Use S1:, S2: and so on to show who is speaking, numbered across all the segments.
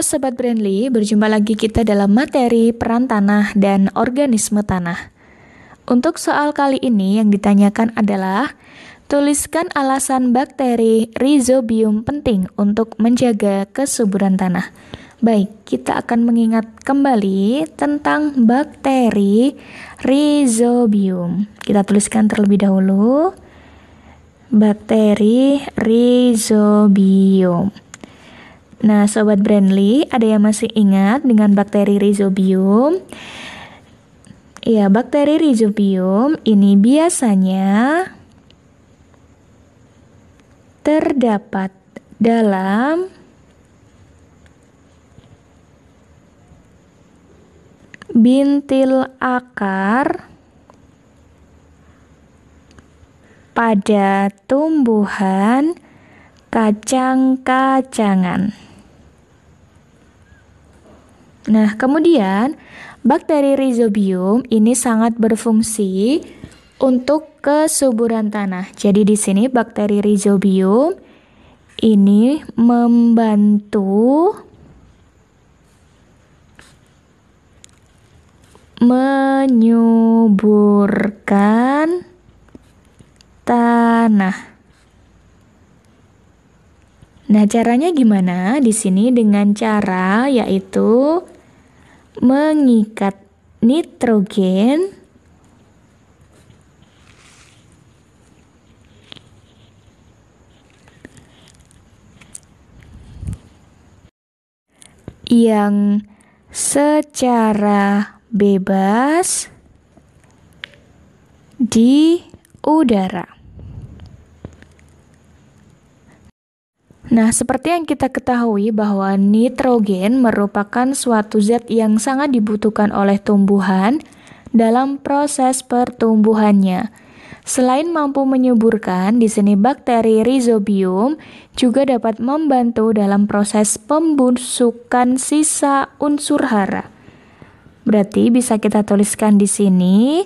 S1: Halo Sobat Brandly, berjumpa lagi kita dalam materi peran tanah dan organisme tanah. Untuk soal kali ini yang ditanyakan adalah Tuliskan alasan bakteri rhizobium penting untuk menjaga kesuburan tanah. Baik, kita akan mengingat kembali tentang bakteri rhizobium. Kita tuliskan terlebih dahulu. Bakteri rhizobium. Nah, sobat Brandly, ada yang masih ingat dengan bakteri Rhizobium? Ya, bakteri Rhizobium ini biasanya terdapat dalam bintil akar pada tumbuhan kacang-kacangan. Nah, kemudian bakteri rhizobium ini sangat berfungsi untuk kesuburan tanah. Jadi di sini bakteri rhizobium ini membantu menyuburkan tanah. Nah, caranya gimana? Di sini dengan cara yaitu mengikat nitrogen yang secara bebas di udara. Nah, seperti yang kita ketahui bahwa nitrogen merupakan suatu zat yang sangat dibutuhkan oleh tumbuhan dalam proses pertumbuhannya. Selain mampu menyuburkan, di sini bakteri rhizobium juga dapat membantu dalam proses pembusukan sisa unsur hara. Berarti bisa kita tuliskan di sini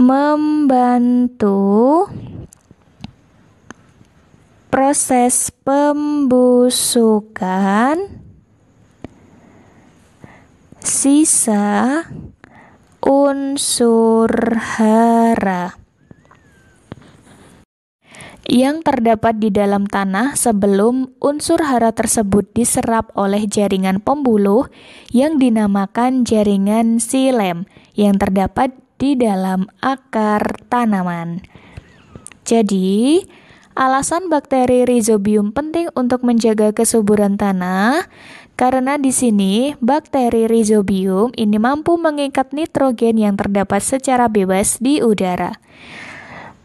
S1: membantu proses pembusukan sisa unsur hara yang terdapat di dalam tanah sebelum unsur hara tersebut diserap oleh jaringan pembuluh yang dinamakan jaringan silem yang terdapat di dalam akar tanaman. Jadi, Alasan bakteri rhizobium penting untuk menjaga kesuburan tanah karena di sini bakteri rhizobium ini mampu mengikat nitrogen yang terdapat secara bebas di udara.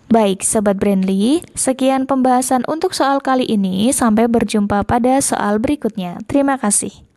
S1: Baik, sobat Brandly, sekian pembahasan untuk soal kali ini. Sampai berjumpa pada soal berikutnya. Terima kasih.